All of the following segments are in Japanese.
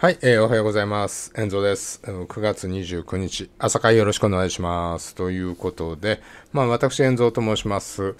はい、えー、おはようございます。遠藤です。9月29日、朝会よろしくお願いします。ということで、まあ、私、遠藤と申します。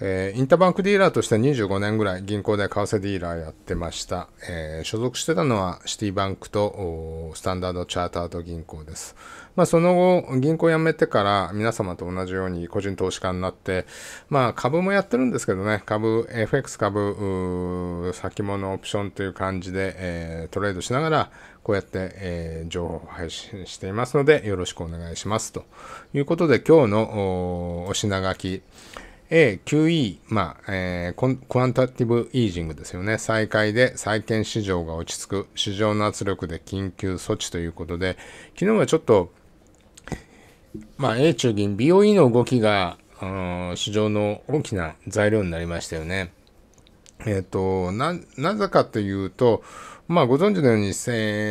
えー、インターバンクディーラーとして25年ぐらい銀行で為替ディーラーやってました、えー、所属してたのはシティバンクとスタンダードチャータード銀行です、まあ、その後銀行辞めてから皆様と同じように個人投資家になって、まあ、株もやってるんですけどね株 FX 株先物オプションという感じで、えー、トレードしながらこうやって、えー、情報を配信していますのでよろしくお願いしますということで今日のお品書き A、QE、まあえー、クアンタティブイージングですよね。再開で債券市場が落ち着く、市場の圧力で緊急措置ということで、昨日はちょっと、まあ、A 中銀、BOE の動きが、あの市場の大きな材料になりましたよね。えっ、ー、と、な、なぜかというと、まあ、ご存知のように、え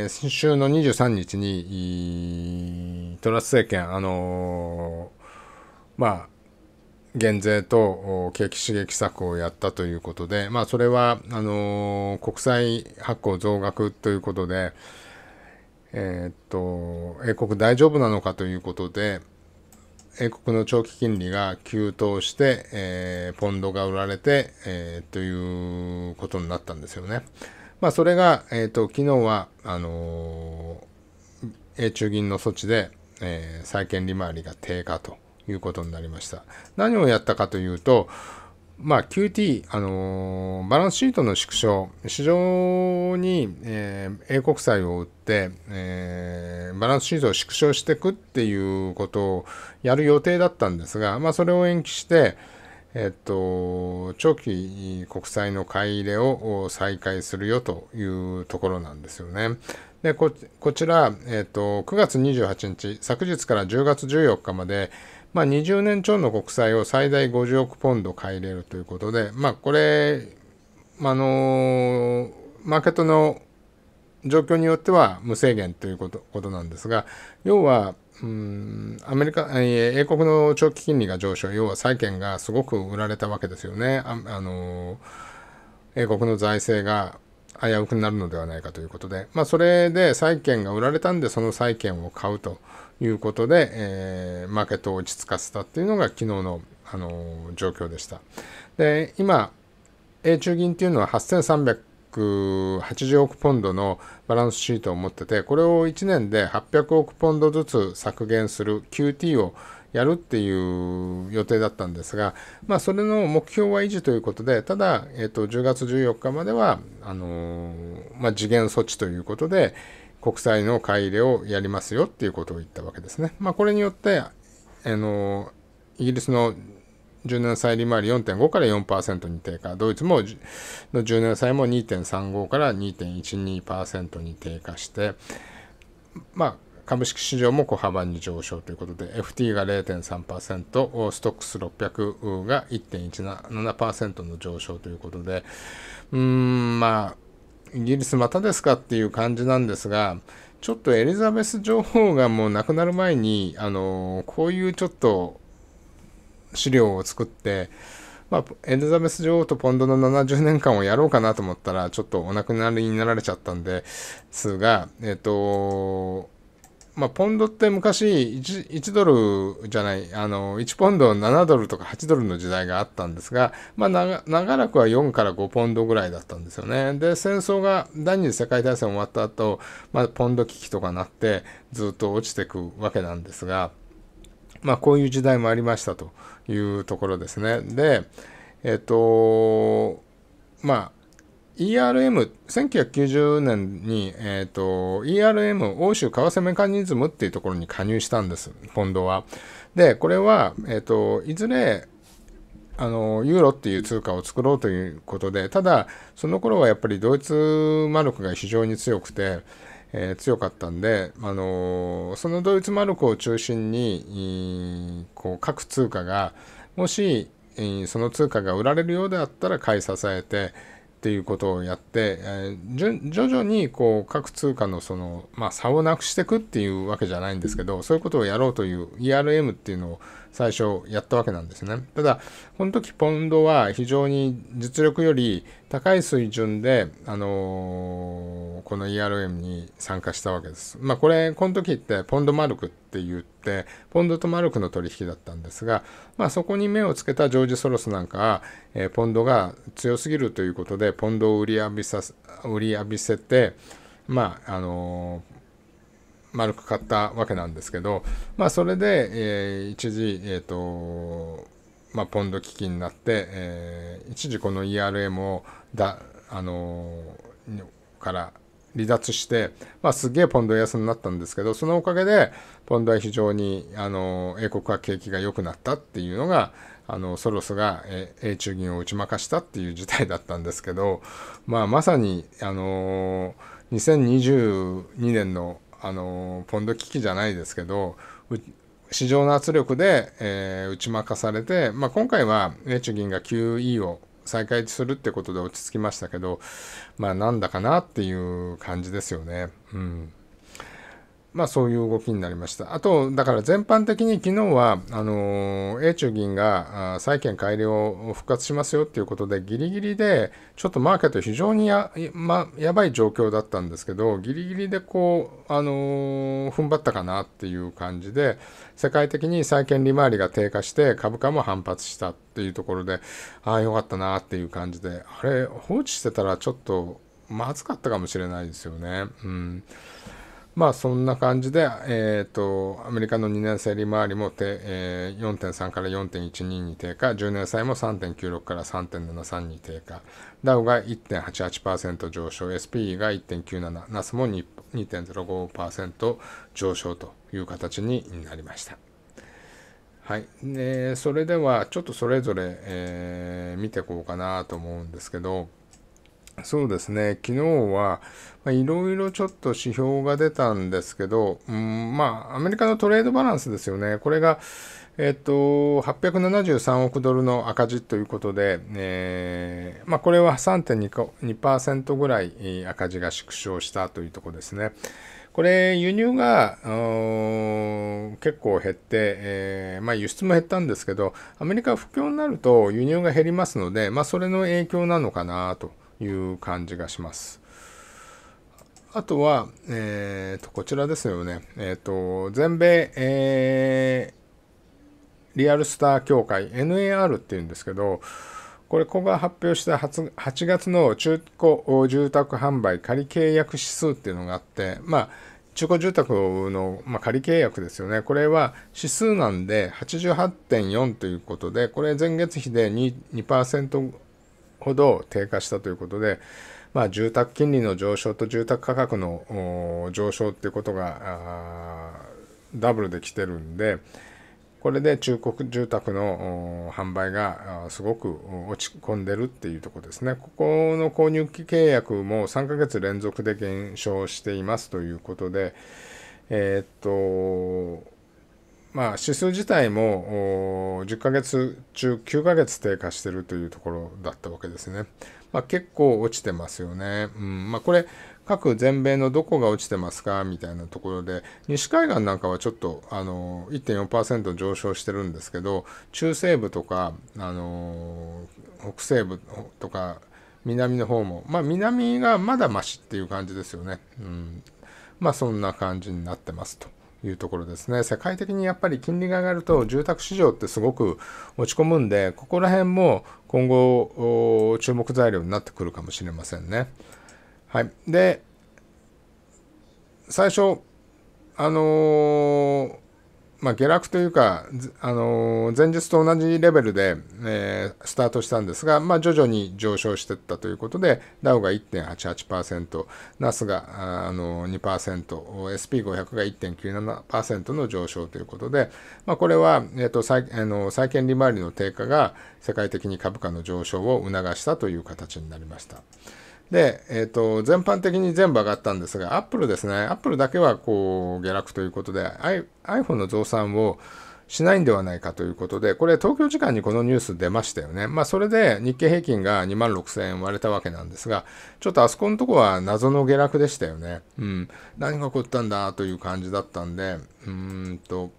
ー、先週の23日に、トラス政権、あのー、まあ、減税と景気刺激策をやったということで、まあ、それはあの国債発行増額ということで、えー、っと英国大丈夫なのかということで英国の長期金利が急騰して、えー、ポンドが売られて、えー、ということになったんですよね。まあ、それが、えーと、と昨日はあのー、中銀の措置で、えー、債券利回りが低下ということになりました。何をやったかというと、まあ、QT、あのー、バランスシートの縮小、市場に、えー、英国債を売って、えー、バランスシートを縮小していくっていうことをやる予定だったんですが、まあ、それを延期して、えっと、長期国債の買い入れを再開するよというところなんですよね。で、こちら、えっと、9月28日、昨日から10月14日まで、まあ、20年超の国債を最大50億ポンド買い入れるということで、まあ、これ、あのー、マーケットの状況によっては無制限ということことなんですが、要は、うん、アメリカ、英国の長期金利が上昇、要は債券がすごく売られたわけですよね。あ、あのー、英国の財政が危うくなるのではないかということで、まあ、それで債券が売られたんで、その債券を買うと。いうことで、えー、マーケットを落ち着かせたっていうのが昨日の、あのー、状況でした。で、今、A 中銀っていうのは8380億ポンドのバランスシートを持ってて、これを1年で800億ポンドずつ削減する QT をやるっていう予定だったんですが、まあ、それの目標は維持ということで、ただ、えー、と、10月14日までは、あのー、まあ、次元措置ということで、国債の買い入れをやりますよっていうことを言ったわけですね。まあ、これによって、あの、イギリスの10年債利回り4.5から4%に低下、ドイツもの10年債も2.35から2.12%に低下して、まあ、株式市場も小幅に上昇ということで、FT が0.3%、ストックス600が1.17%の上昇ということで、うーん、まあ、イギリスまたですかっていう感じなんですが、ちょっとエリザベス女王がもう亡くなる前に、あの、こういうちょっと資料を作って、まあ、エリザベス女王とポンドの70年間をやろうかなと思ったら、ちょっとお亡くなりになられちゃったんですが、えっ、と、まあ、ポンドって昔 1, 1ドルじゃない、あの、1ポンド7ドルとか8ドルの時代があったんですが、まあ長、らくは4から5ポンドぐらいだったんですよね。で、戦争が第二次世界大戦終わった後、まあ、ポンド危機とかなって、ずっと落ちてくわけなんですが、まあ、こういう時代もありましたというところですね。で、えっ、と、まあ、ERM、1990年に、えっ、ー、と、ERM、欧州為替メカニズムっていうところに加入したんです、ポンドは。で、これは、えっ、ー、と、いずれ、あの、ユーロっていう通貨を作ろうということで、ただ、その頃はやっぱりドイツマルクが非常に強くて、えー、強かったんで、あのそのドイツマルクを中心に、こう、各通貨が、もし、その通貨が売られるようであったら買い支えて、っていうことをやって、えー、徐々にこう各通貨のその、まあ、差をなくしていくっていうわけじゃないんですけどそういうことをやろうという ERM っていうのを最初やったわけなんですねただこの時ポンドは非常に実力より高い水準で、あのー、この ERM に参加したわけですまあこれこの時ってポンドマルクってって言って、ポンドとマルクの取引だったんですが、まあ、そこに目をつけたジョージ・ソロスなんかは、えー、ポンドが強すぎるということで、ポンドを売り浴びさ売り浴びせて、まあ、あのー丸く買ったわけなんですけど、まあ、それで、えー、一時、えーとまあ、ポンド危機になって、えー、一時この ERM をだ、あのー、から離脱して、まあ、すげえポンド安になったんですけど、そのおかげで、ポンドは非常に、あの、英国は景気が良くなったっていうのが、あの、ソロスが英中銀を打ち負かしたっていう事態だったんですけど、まあ、まさに、あの、2022年の、あの、ポンド危機じゃないですけど、市場の圧力で、えー、打ち負かされて、まあ、今回は、英中銀が QE を再開するってことで落ち着きましたけど、まあなんだかなっていう感じですよね。うん。まあそういう動きになりました。あと、だから全般的に昨日は、あの、英中銀が債券改良を復活しますよっていうことで、ギリギリで、ちょっとマーケット非常にや,、ま、やばい状況だったんですけど、ギリギリでこう、あの、踏ん張ったかなっていう感じで、世界的に債券利回りが低下して、株価も反発したっていうところで、ああ、よかったなっていう感じで、あれ、放置してたらちょっとまずかったかもしれないですよね。うんまあそんな感じで、えっ、ー、と、アメリカの2年生利回りも、えー、4.3から4.12に低下、10年債も3.96から3.73に低下、ダウが1.88%上昇、s p が1.97、ナスも2.05%上昇という形になりました。はい。で、それではちょっとそれぞれ、えー、見ていこうかなと思うんですけど、そうですね、昨日はいろいろちょっと指標が出たんですけど、うん、まあ、アメリカのトレードバランスですよね、これが、えっと、873億ドルの赤字ということで、えー、まあ、これは3.2%ぐらい赤字が縮小したというところですね。これ、輸入が結構減って、えー、まあ、輸出も減ったんですけど、アメリカは不況になると輸入が減りますので、まあ、それの影響なのかなと。いう感じがします。あとは、えーと、こちらですよね、えーと、と全米、えー、リアルスター協会 NAR っていうんですけど、これ、ここが発表した 8, 8月の中古住宅販売仮契約指数っていうのがあって、まあ、中古住宅の、まあ、仮契約ですよね。これは指数なんで88.4ということで、これ前月比で 2%, 2ほど低下したということで、まあ、住宅金利の上昇と住宅価格の上昇っていうことがダブルで来てるんで、これで中古住宅の販売がすごく落ち込んでるっていうとこですね。ここの購入契約も3ヶ月連続で減少していますということで、えー、っと、まあ、指数自体も10ヶ月中9ヶ月低下してるというところだったわけですね。まあ、結構落ちてますよね。うんまあ、これ各全米のどこが落ちてますかみたいなところで、西海岸なんかはちょっと、あの、1.4%上昇してるんですけど、中西部とか、あの、北西部とか、南の方も、まあ、南がまだマシっていう感じですよね。うん。まあ、そんな感じになってますと。いうところですね。世界的にやっぱり金利が上がると住宅市場ってすごく落ち込むんで、ここら辺も今後注目材料になってくるかもしれませんね。はい。で、最初、あのーまあ、下落というか、あの前日と同じレベルで、えー、スタートしたんですが、まあ、徐々に上昇していったということで、ダウが1.88%、ナスがあの2%、SP500 が1.97%の上昇ということで、まあ、これは、えーと債あの債券利回りの低下が世界的に株価の上昇を促したという形になりました。で、えっ、ー、と、全般的に全部上がったんですが、Apple ですね。Apple だけはこう、下落ということで、iPhone の増産をしないんではないかということで、これ東京時間にこのニュース出ましたよね。まあそれで日経平均が2万6000円割れたわけなんですが、ちょっとあそこのとこは謎の下落でしたよね。うん。何が起こったんだという感じだったんで、うーんと、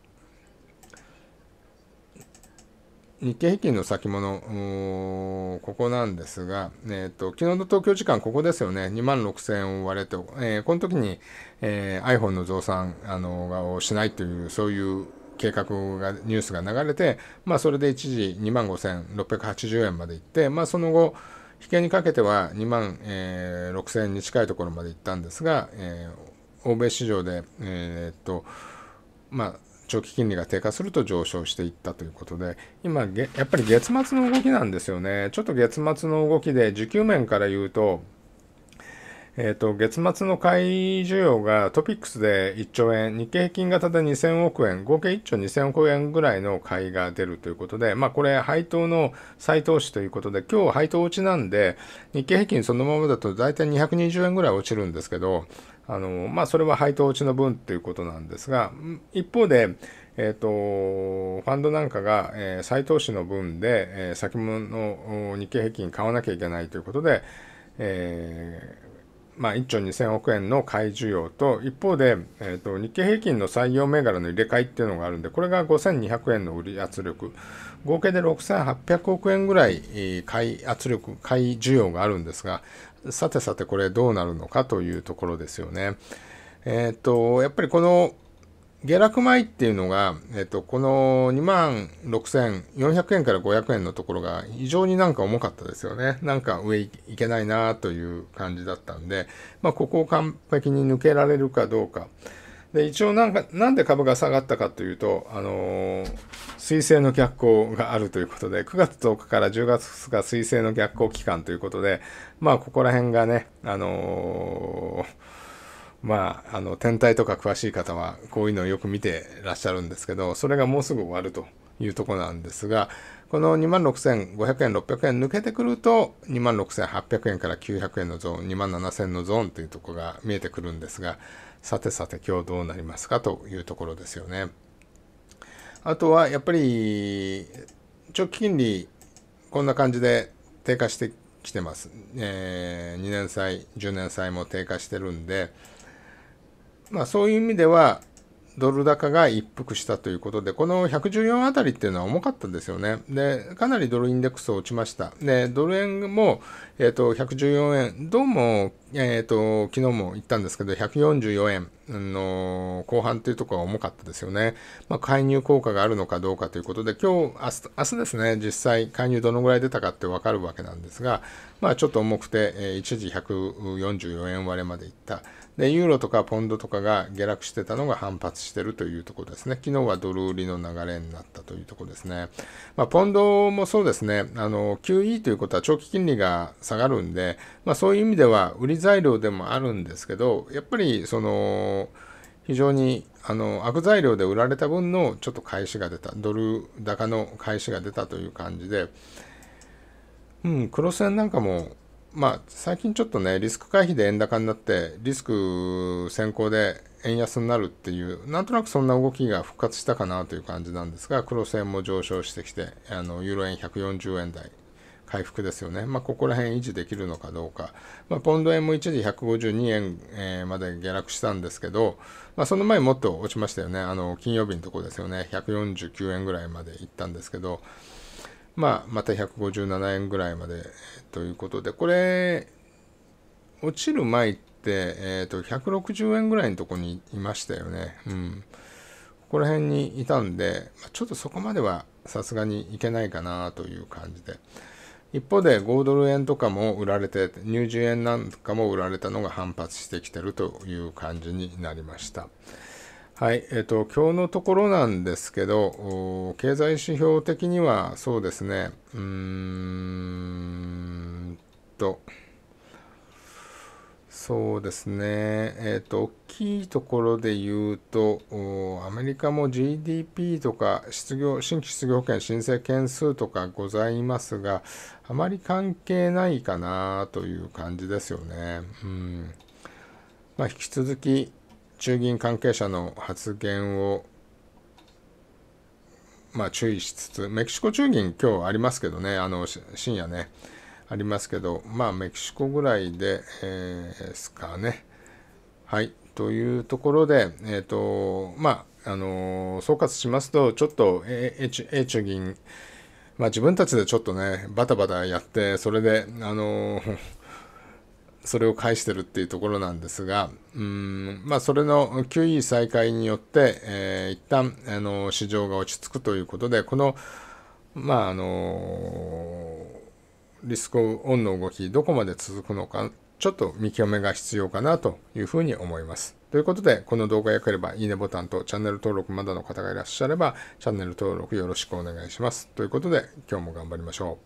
日経平均の先物、ここなんですが、えーと、昨日の東京時間、ここですよね、2万6000を割れて、えー、この時に、えー、iPhone の増産あのをしないという、そういう計画が、ニュースが流れて、まあ、それで一時2万5680円までいって、まあ、その後、引けにかけては2万、えー、6000円に近いところまでいったんですが、えー、欧米市場で、えー、っと、まあ、長期金利が低下すると上昇していったということで、今、やっぱり月末の動きなんですよね。ちょっと月末の動きで、需給面から言うと、えっ、ー、と、月末の買い需要がトピックスで1兆円、日経平均型で2000億円、合計1兆2000億円ぐらいの買いが出るということで、まあこれ配当の再投資ということで、今日配当落ちなんで、日経平均そのままだと大体220円ぐらい落ちるんですけど、あのまあ、それは配当落ちの分ということなんですが、一方で、えっ、ー、と、ファンドなんかが、えー、再投資の分で、えー、先物の日経平均買わなきゃいけないということで、えまあ、1兆2000億円の買い需要と、一方で、えーと、日経平均の採用銘柄の入れ替えっていうのがあるんで、これが5200円の売り圧力、合計で6800億円ぐらい買い圧力、買い需要があるんですが、さてさてこれどうなるのかというところですよね。えっ、ー、と、やっぱりこの下落前っていうのが、えっ、と、この2万6400円から500円のところが非常になんか重かったですよね。なんか上いけないなという感じだったんで、まあ、ここを完璧に抜けられるかどうか。で、一応なんか、なんで株が下がったかというと、あのー、水星の逆行があるということで、9月10日から10月2日水星の逆行期間ということで、まあ、ここら辺がね、あのーまあ、あの天体とか詳しい方はこういうのをよく見てらっしゃるんですけどそれがもうすぐ終わるというとこなんですがこの2万6500円600円抜けてくると2万6800円から900円のゾーン2万7000円のゾーンというとこが見えてくるんですがさてさて今日どうなりますかというところですよね。あとはやっぱり長期金利こんな感じで低下してきてます。えー、2年債10年債も低下してるんでまあ、そういう意味では、ドル高が一服したということで、この114あたりっていうのは重かったんですよね。で、かなりドルインデックス落ちました。で、ドル円もえっ、ー、と、114円、どうも、えっ、ー、と、昨日も言ったんですけど、144円の後半というところは重かったですよね。まあ、介入効果があるのかどうかということで、今日、明日明日ですね、実際、介入どのぐらい出たかってわかるわけなんですが、まあ、ちょっと重くて、えー、一時144円割れまでいった。で、ユーロとかポンドとかが下落してたのが反発してるというところですね。昨日はドル売りの流れになったというところですね。まあ、ポンドもそうですね、あの、QE ということは長期金利が下がるんで、まあ、そういう意味では売り材料でもあるんですけどやっぱりその非常にあの悪材料で売られた分のちょっと返しが出たドル高の返しが出たという感じで、うん、クロス円なんかもまあ最近ちょっとねリスク回避で円高になってリスク先行で円安になるっていうなんとなくそんな動きが復活したかなという感じなんですがクロス円も上昇してきてあのユーロ円140円台回復ですよね。まあ、ここら辺維持できるのかどうか。まあ、ポンド円も一時152円、えー、まで下落したんですけど、まあ、その前もっと落ちましたよね。あの、金曜日のところですよね。149円ぐらいまで行ったんですけど、まあ、また157円ぐらいまでということで、これ、落ちる前って、えっ、ー、と、160円ぐらいのところにいましたよね。うん。ここら辺にいたんで、ちょっとそこまではさすがにいけないかなという感じで。一方で5ドル円とかも売られて、乳児円なんかも売られたのが反発してきてるという感じになりました。はい、えっ、と、今日のところなんですけど、経済指標的にはそうですね、うーんと、そうですね、えーと、大きいところで言うと、アメリカも GDP とか失業、新規失業保険申請件数とかございますが、あまり関係ないかなという感じですよね。うんまあ、引き続き、中銀関係者の発言を、まあ、注意しつつ、メキシコ中銀、今日ありますけどね、あの深夜ね。ありますけど、まあ、メキシコぐらいで、えー、ですかね。はい。というところで、えっ、ー、と、まあ、あのー、総括しますと、ちょっと、ええ、えー、ちゅぎん、まあ、自分たちでちょっとね、バタバタやって、それで、あのー、それを返してるっていうところなんですが、うん、まあ、それの QE 再開によって、えー、一旦、あの市場が落ち着くということで、この、まあ、あのリスクオンの動き、どこまで続くのか、ちょっと見極めが必要かなというふうに思います。ということで、この動画良ければいいねボタンとチャンネル登録まだの方がいらっしゃれば、チャンネル登録よろしくお願いします。ということで、今日も頑張りましょう。